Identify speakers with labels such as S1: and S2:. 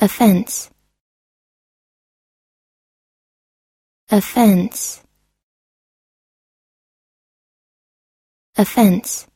S1: offense offense offense